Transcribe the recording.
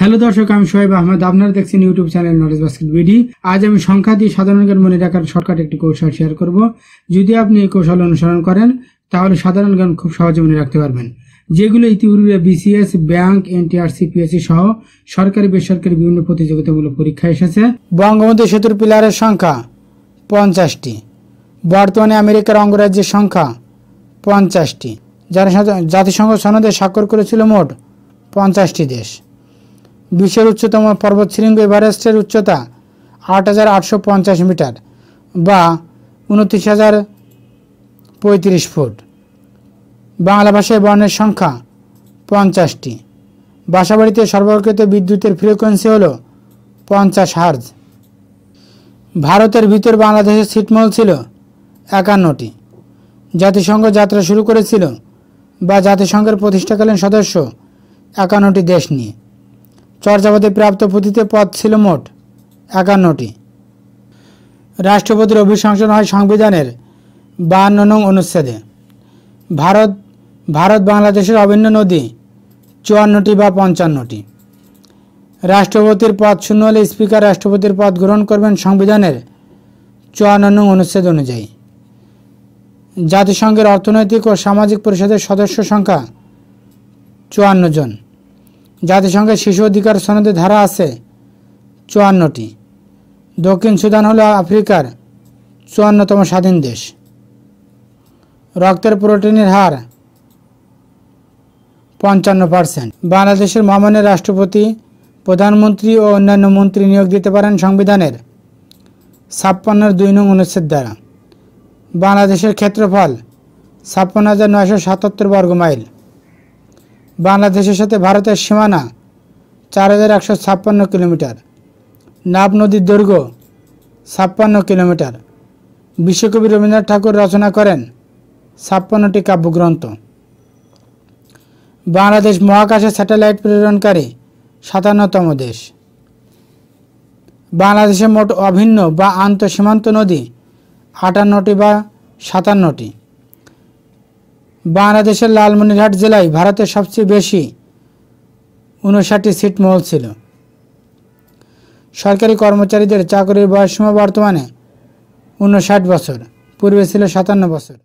hello দর্শক আমি সোহেব আহমদ আপনারা দেখছেন YouTube channel Knowledge Basket BD আজ আমি সংখ্যা দিয়ে সাধারণ জ্ঞান মনে রাখার শর্টকাট একটি কৌশল শেয়ার করব যদি আপনি এই কৌশল অনুসরণ করেন তাহলে সাধারণ জ্ঞান খুব সহজে মনে রাখতে পারবেন যেগুলো ইতিপূর্বে বিসিএস ব্যাংক এনটিআরসি পিএসসি সহ সরকারি বেসরকারি বিভিন্ন প্রতিযোগিতামূলক পরীক্ষা এসেছে বঙ্গবন্ধু সেতুর পিলারের সংখ্যা পঞ্চাশটি বর্তমানে আমেরিকার অঙ্গরাজ্যের সংখ্যা পঞ্চাশটি জাতিসংঘ সনদে স্বাক্ষর করেছিল মোট পঞ্চাশটি দেশ বিশ্বের উচ্চতম পর্বত শৃঙ্গ এভারেস্টের উচ্চতা আট হাজার আটশো পঞ্চাশ মিটার বা উনত্রিশ হাজার পঁয়ত্রিশ ফুট বাংলা ভাষায় বর্ণের সংখ্যা পঞ্চাশটি বাসাবাড়িতে সরবরাহকৃত বিদ্যুতের ফ্রিকোয়েন্সি হল পঞ্চাশ হার্জ ভারতের ভিতর বাংলাদেশের ছিটমহল ছিল একান্নটি জাতিসংঘ যাত্রা শুরু করেছিল বা জাতিসংঘের প্রতিষ্ঠাকালীন সদস্য একান্নটি দেশ নিয়ে চর্যাপদে প্রাপ্ত পুঁথিতে পদ ছিল মোট একান্নটি রাষ্ট্রপতির অভিশংসন হয় সংবিধানের বাহান্ন নং অনুচ্ছেদে ভারত ভারত বাংলাদেশের অভিন্ন নদী চুয়ান্নটি বা পঞ্চান্নটি রাষ্ট্রপতির পদ শূন্য হলে স্পিকার রাষ্ট্রপতির পদ গ্রহণ করবেন সংবিধানের চুয়ান্ন নং অনুচ্ছেদ অনুযায়ী জাতিসংঘের অর্থনৈতিক ও সামাজিক পরিষদের সদস্য সংখ্যা চুয়ান্ন জন জাতিসংঘের শিশু অধিকার সনদে ধারা আছে চুয়ান্নটি দক্ষিণ সুদান হল আফ্রিকার চুয়ান্নতম স্বাধীন দেশ রক্তের প্রোটিনের হার পঞ্চান্ন পার্সেন্ট বাংলাদেশের মহামান্য রাষ্ট্রপতি প্রধানমন্ত্রী ও অন্যান্য মন্ত্রী নিয়োগ দিতে পারেন সংবিধানের ছাপ্পান্নর দুই নং অনুচ্ছেদ দ্বারা বাংলাদেশের ক্ষেত্রফল ছাপ্পান্ন হাজার নয়শো সাতাত্তর বর্গ মাইল বাংলাদেশের সাথে ভারতের সীমানা চার হাজার একশো ছাপ্পান্ন কিলোমিটার নাব নদীর দৈর্ঘ্য ছাপ্পান্ন কিলোমিটার বিশ্বকবি রবীন্দ্রনাথ ঠাকুর রচনা করেন ছাপ্পান্নটি কাব্যগ্রন্থ বাংলাদেশ মহাকাশে স্যাটেলাইট প্রেরণকারী সাতান্নতম দেশ বাংলাদেশে মোট অভিন্ন বা আন্তঃসীমান্ত নদী আটান্নটি বা সাতান্নটি বাংলাদেশের লালমনিরহাট জেলায় ভারতের সবচেয়ে বেশি উনষাটটি সিট মহল ছিল সরকারি কর্মচারীদের চাকরির বয়সসীমা বর্তমানে উনষাট বছর পূর্বে ছিল সাতান্ন বছর